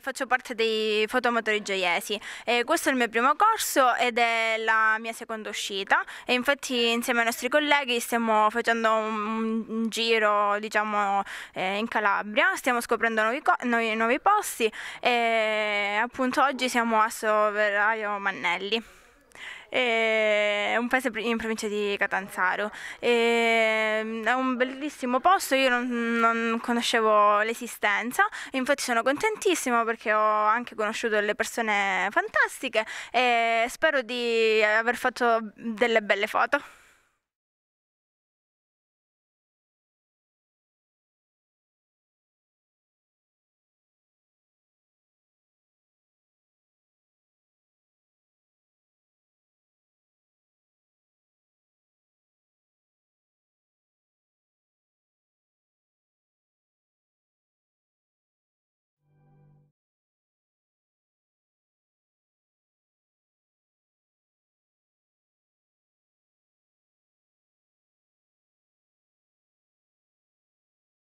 faccio parte dei fotomotori gioiesi. Eh, questo è il mio primo corso ed è la mia seconda uscita e infatti insieme ai nostri colleghi stiamo facendo un, un giro diciamo, eh, in Calabria, stiamo scoprendo nuovi, nuovi, nuovi posti e appunto oggi siamo a Soveraio Mannelli è un paese in provincia di Catanzaro. Mm, è un bellissimo posto, io non, non conoscevo l'esistenza, infatti sono contentissima perché ho anche conosciuto delle persone fantastiche e spero di aver fatto delle belle foto.